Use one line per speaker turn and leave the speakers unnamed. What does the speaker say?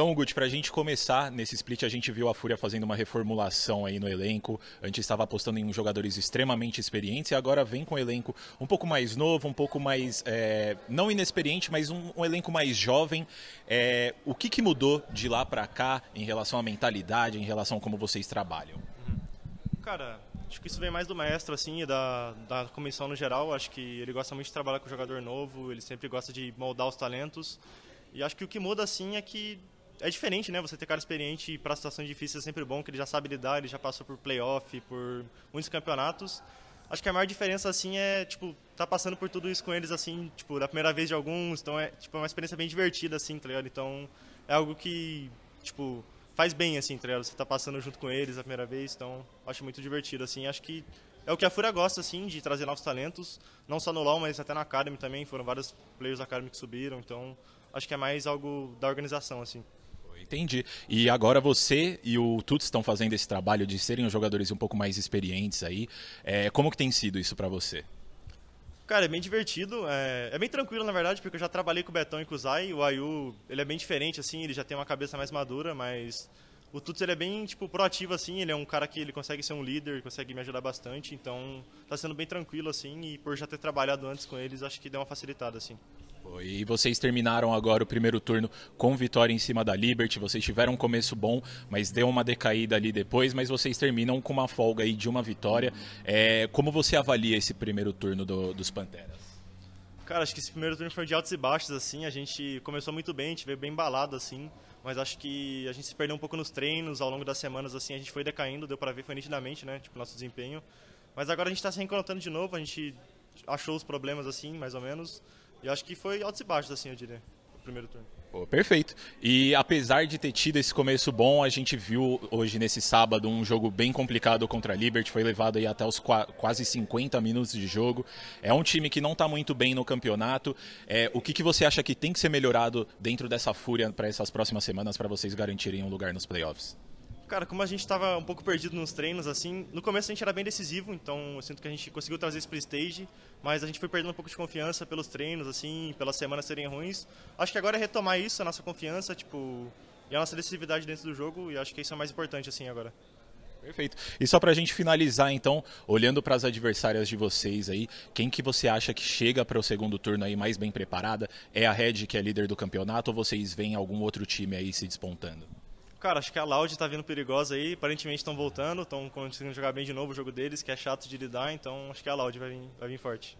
Então, Guti, para a gente começar nesse split, a gente viu a Fúria fazendo uma reformulação aí no elenco. Antes estava apostando em jogadores extremamente experientes e agora vem com um elenco um pouco mais novo, um pouco mais. É, não inexperiente, mas um, um elenco mais jovem. É, o que, que mudou de lá para cá em relação à mentalidade, em relação a como vocês trabalham? Uhum.
Cara, acho que isso vem mais do mestre, assim, e da, da comissão no geral. Acho que ele gosta muito de trabalhar com jogador novo, ele sempre gosta de moldar os talentos. E acho que o que muda, assim, é que é diferente, né? Você ter cara experiente para situações difíceis é sempre bom, que ele já sabe lidar, ele já passou por playoff, por muitos campeonatos. Acho que a maior diferença, assim, é, tipo, tá passando por tudo isso com eles, assim, tipo, da primeira vez de alguns. Então, é, tipo, é uma experiência bem divertida, assim, tá ligado? Então, é algo que, tipo, faz bem, assim, tá ligado? Você tá passando junto com eles a primeira vez, então, acho muito divertido, assim. Acho que é o que a Fúria gosta, assim, de trazer novos talentos, não só no LoL, mas até na Academy também. Foram vários players da Academy que subiram, então, acho que é mais algo da organização, assim.
Entendi. E agora você e o Tuts estão fazendo esse trabalho de serem os jogadores um pouco mais experientes aí. É, como que tem sido isso para você?
Cara, é bem divertido, é, é, bem tranquilo na verdade, porque eu já trabalhei com o Betão e com o Zay, o Ayu, ele é bem diferente assim, ele já tem uma cabeça mais madura, mas o Tuts ele é bem tipo proativo assim, ele é um cara que ele consegue ser um líder, consegue me ajudar bastante, então tá sendo bem tranquilo assim e por já ter trabalhado antes com eles, acho que deu uma facilitada assim.
E vocês terminaram agora o primeiro turno com vitória em cima da Liberty. Vocês tiveram um começo bom, mas deu uma decaída ali depois. Mas vocês terminam com uma folga aí de uma vitória. É, como você avalia esse primeiro turno do, dos Panteras?
Cara, acho que esse primeiro turno foi de altos e baixos, assim. A gente começou muito bem, a gente veio bem embalado, assim. Mas acho que a gente se perdeu um pouco nos treinos, ao longo das semanas, assim. A gente foi decaindo, deu pra ver, foi nitidamente, né? Tipo, nosso desempenho. Mas agora a gente tá se reencontrando de novo, a gente achou os problemas, assim, mais ou menos. E acho que foi altos e baixos, assim, eu diria primeiro turno.
perfeito. E apesar de ter tido esse começo bom, a gente viu hoje nesse sábado um jogo bem complicado contra a Liberty, foi levado aí até os quase 50 minutos de jogo. É um time que não está muito bem no campeonato. É, o que, que você acha que tem que ser melhorado dentro dessa fúria para essas próximas semanas para vocês garantirem um lugar nos playoffs?
Cara, como a gente estava um pouco perdido nos treinos, assim, no começo a gente era bem decisivo, então eu sinto que a gente conseguiu trazer isso para stage, mas a gente foi perdendo um pouco de confiança pelos treinos, assim, pelas semanas serem ruins. Acho que agora é retomar isso, a nossa confiança, tipo, e a nossa decisividade dentro do jogo, e acho que isso é mais importante, assim, agora.
Perfeito. E só pra gente finalizar, então, olhando para as adversárias de vocês aí, quem que você acha que chega para o segundo turno aí mais bem preparada? É a Red, que é líder do campeonato, ou vocês veem algum outro time aí se despontando?
cara, acho que a Loud tá vindo perigosa aí, aparentemente estão voltando, estão conseguindo jogar bem de novo o jogo deles, que é chato de lidar, então acho que a Loud vai vir, vai vir forte.